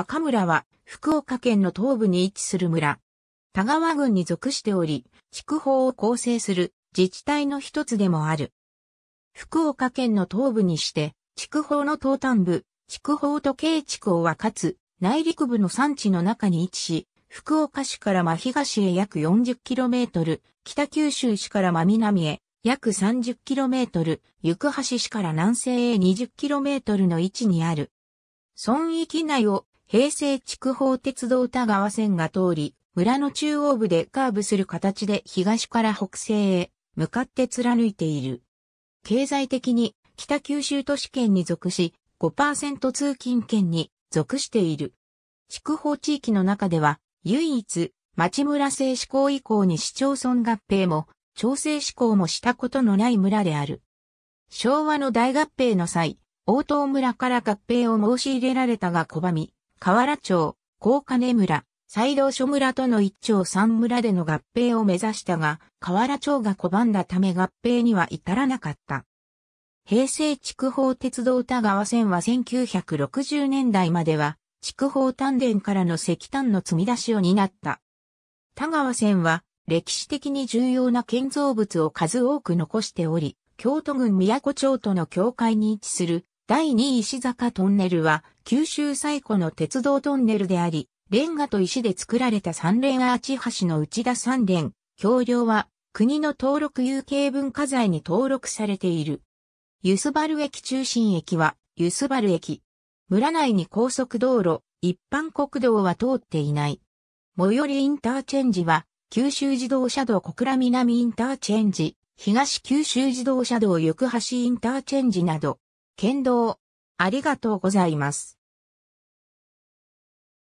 赤村は福岡県の東部に位置する村。田川郡に属しており、地区法を構成する自治体の一つでもある。福岡県の東部にして、地区法の東端部、地区法と慶地区を分かつ内陸部の山地の中に位置し、福岡市から真東へ約 40km、北九州市から真南へ約 30km、行橋市から南西へ 20km の位置にある。村域内を平成筑豊鉄道田川線が通り、村の中央部でカーブする形で東から北西へ向かって貫いている。経済的に北九州都市圏に属し、5%通勤圏に属している。筑豊地域の中では、唯一、町村制施行以降に市町村合併も、調整施行もしたことのない村である。昭和の大合併の際、大東村から合併を申し入れられたが拒み、河原町、高金村、西道諸村との一町三村での合併を目指したが、河原町が拒んだため合併には至らなかった。平成筑豊鉄道田川線は1960年代までは、筑豊丹田からの石炭の積み出しを担った。田川線は、歴史的に重要な建造物を数多く残しており、京都郡都町との境界に位置する第2石坂トンネルは、九州最古の鉄道トンネルであり、レンガと石で作られた三連アーチ橋の内田三連、橋梁は、国の登録有形文化財に登録されている。ユスバル駅中心駅は、ユスバル駅。村内に高速道路、一般国道は通っていない。最寄りインターチェンジは、九州自動車道小倉南インターチェンジ、東九州自動車道行橋インターチェンジなど、剣道。ありがとうございます。